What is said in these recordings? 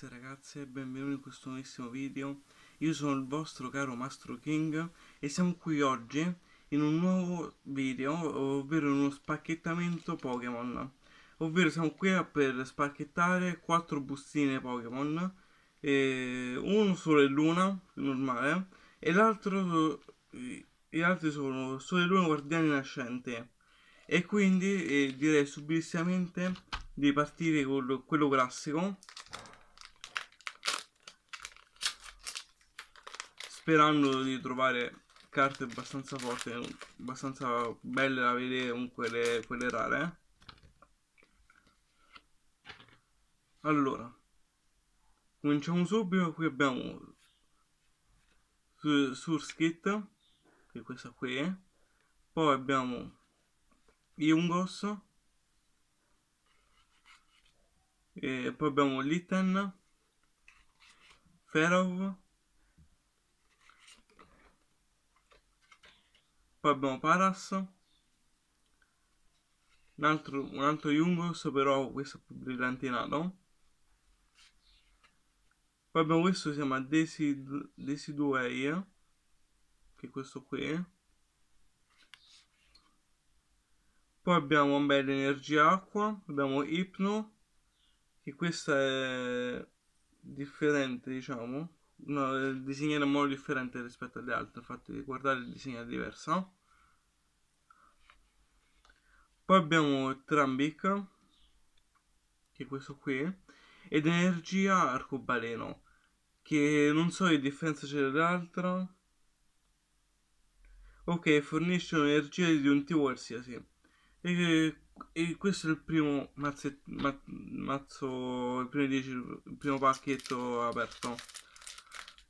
ragazzi e ragazze, benvenuti in questo nuovissimo video Io sono il vostro caro Mastro King e siamo qui oggi in un nuovo video, ovvero in uno spacchettamento Pokémon Ovvero siamo qui per spacchettare 4 bustine Pokémon Uno solo è Luna, normale, e l'altro, gli altri sono Sole Luna Guardiani Nascente E quindi eh, direi subissimamente di partire con quello classico sperando di trovare carte abbastanza forti, abbastanza belle da vedere, comunque le, quelle rare. Allora, cominciamo subito, qui abbiamo Surskit, che è questa qui, poi abbiamo Jungos, e poi abbiamo Litten, Ferov, Poi abbiamo Paras. Un altro, un altro Jungos, però questo è più brillantinato. Poi abbiamo questo che si chiama Desid Desiduei, che è questo qui. Poi abbiamo un bel energia acqua, abbiamo Ipno, che questa è differente diciamo no, disegnare in modo differente rispetto alle altre, infatti guardare il disegno è diverso. Poi abbiamo Trambic, che è questo qui, ed Energia Arcobaleno, che non so che differenza c'è dall'altro. Ok, fornisce un'energia di un tipo qualsiasi. E, e, questo è il primo mazzo, mazzo il primo, 10, il primo pacchetto aperto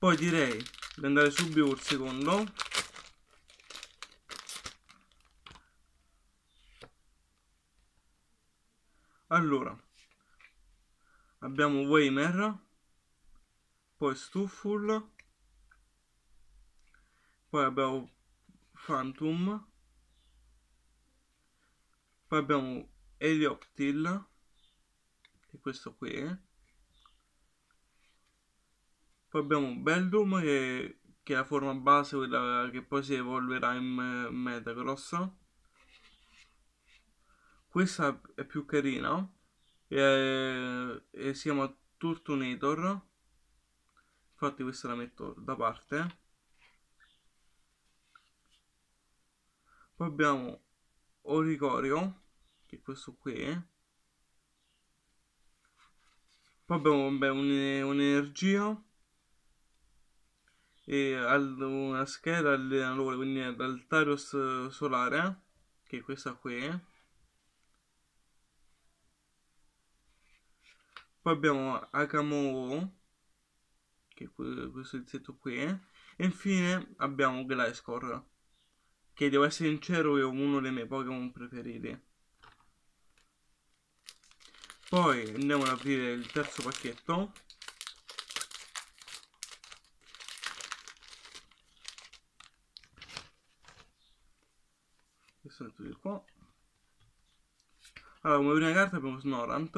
poi direi di andare subito col secondo allora abbiamo Weimer poi Stufful poi abbiamo Phantom poi abbiamo Helioptil e questo qui eh. Poi abbiamo Bellroom che, che è la forma base, quella che poi si evolverà in Metagross. Questa è più carina e, e si chiama Turtonator. Infatti questa la metto da parte. Poi abbiamo Oricorio, che è questo qui. Poi abbiamo un'energia e una scheda allenatore, quindi è l'Altarius eh, Solare, che è questa qui. Poi abbiamo Akamoo, che è questo tizio qui. E infine abbiamo Gliscor, che devo essere sincero è uno dei miei Pokémon preferiti. Poi andiamo ad aprire il terzo pacchetto. sono tutti qua allora come prima carta abbiamo Snorant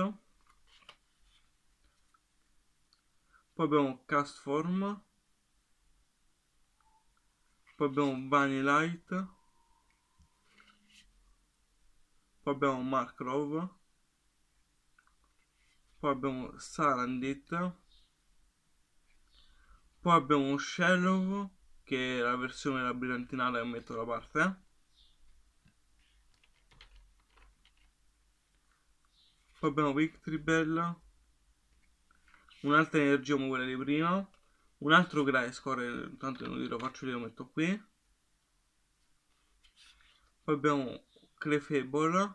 poi abbiamo Castform poi abbiamo Bunny Light poi abbiamo Markrov poi abbiamo Sarandit poi abbiamo Shellow che è la versione labirintinale che metto da parte Poi abbiamo Victory Bell. Un'altra energia come quella di prima. Un altro Grayscore, tanto non lo faccio, lo metto qui. Poi abbiamo Clefable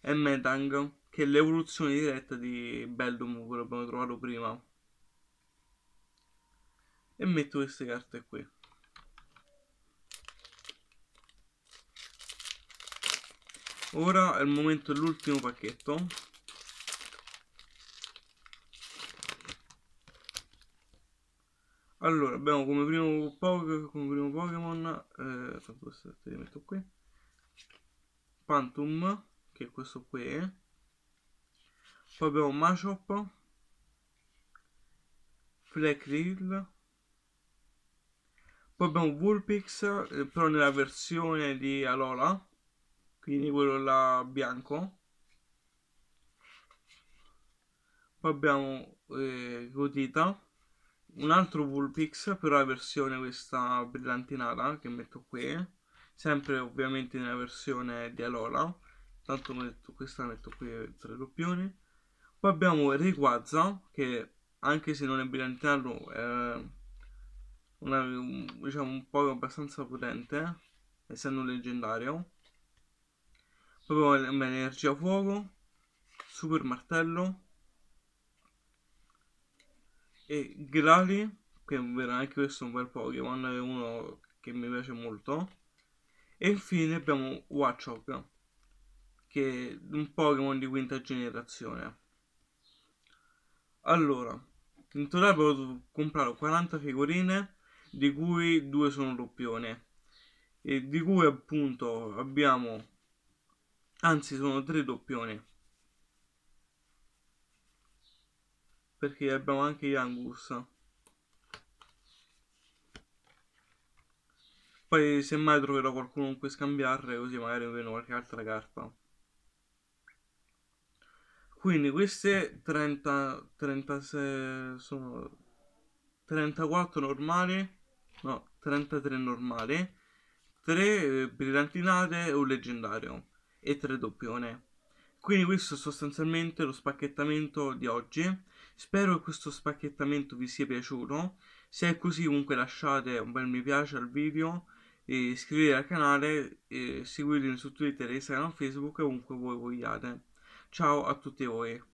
e Metang, che è l'evoluzione diretta di Bellum, quello che abbiamo trovato prima. E metto queste carte qui. ora è il momento dell'ultimo pacchetto allora abbiamo come primo, po primo Pokémon eh, tanto li metto qui Pantum che è questo qui poi abbiamo Machop Fleckrill poi abbiamo Vulpix eh, però nella versione di Alola quindi quello là bianco poi abbiamo eh, Gotita un altro Vulpix però la versione questa brillantinata che metto qui sempre ovviamente nella versione di Alola tanto metto, questa metto qui tre doppioni poi abbiamo Riguazza che anche se non è brillantinato è una, diciamo un po' abbastanza potente essendo un leggendario Proprio bene, energia fuoco, super martello e Glali, che è vero, anche questo è un bel Pokémon, è uno che mi piace molto. E infine abbiamo Watchog, che è un Pokémon di quinta generazione. Allora, in totale ho potuto comprare 40 figurine, di cui due sono doppione, e di cui appunto abbiamo anzi sono tre doppioni perché abbiamo anche gli Angus poi semmai troverò qualcuno con cui scambiarle così magari mi qualche altra carta quindi queste 30 36 sono 34 normali no 33 normali 3 brillantinate e un leggendario e 3 doppione. Quindi questo è sostanzialmente lo spacchettamento di oggi. Spero che questo spacchettamento vi sia piaciuto. Se è così comunque lasciate un bel mi piace al video e iscrivetevi al canale e seguitemi su Twitter, Instagram, Facebook, ovunque voi vogliate. Ciao a tutti voi.